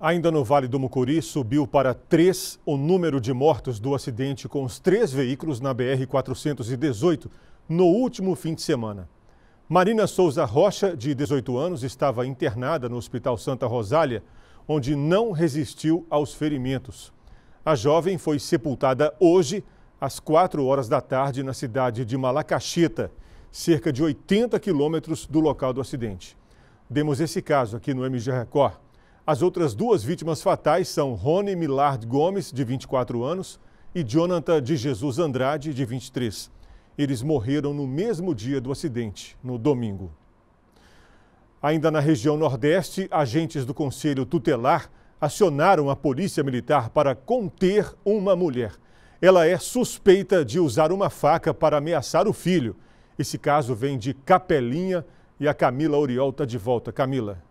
Ainda no Vale do Mucuri, subiu para três o número de mortos do acidente com os três veículos na BR-418 no último fim de semana. Marina Souza Rocha, de 18 anos, estava internada no Hospital Santa Rosália, onde não resistiu aos ferimentos. A jovem foi sepultada hoje, às 4 horas da tarde, na cidade de Malacaxita, cerca de 80 quilômetros do local do acidente. Demos esse caso aqui no MG Record. As outras duas vítimas fatais são Rony Millard Gomes, de 24 anos, e Jonathan de Jesus Andrade, de 23. Eles morreram no mesmo dia do acidente, no domingo. Ainda na região Nordeste, agentes do Conselho Tutelar acionaram a Polícia Militar para conter uma mulher. Ela é suspeita de usar uma faca para ameaçar o filho. Esse caso vem de Capelinha e a Camila Oriol está de volta. Camila.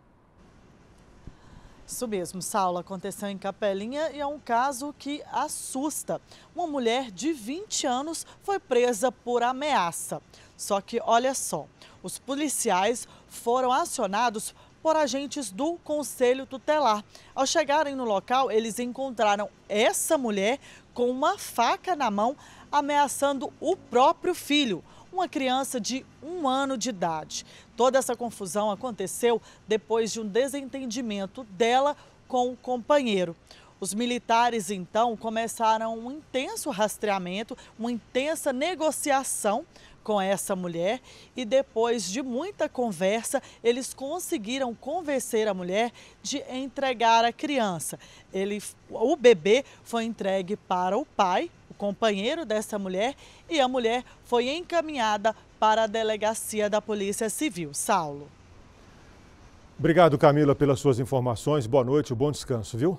Isso mesmo, Saulo, aconteceu em Capelinha e é um caso que assusta. Uma mulher de 20 anos foi presa por ameaça. Só que, olha só, os policiais foram acionados por agentes do Conselho Tutelar. Ao chegarem no local, eles encontraram essa mulher com uma faca na mão, ameaçando o próprio filho uma criança de um ano de idade. Toda essa confusão aconteceu depois de um desentendimento dela com o companheiro. Os militares então começaram um intenso rastreamento, uma intensa negociação com essa mulher e depois de muita conversa, eles conseguiram convencer a mulher de entregar a criança. Ele o bebê foi entregue para o pai companheiro dessa mulher e a mulher foi encaminhada para a delegacia da Polícia Civil. Saulo. Obrigado, Camila, pelas suas informações. Boa noite, bom descanso, viu?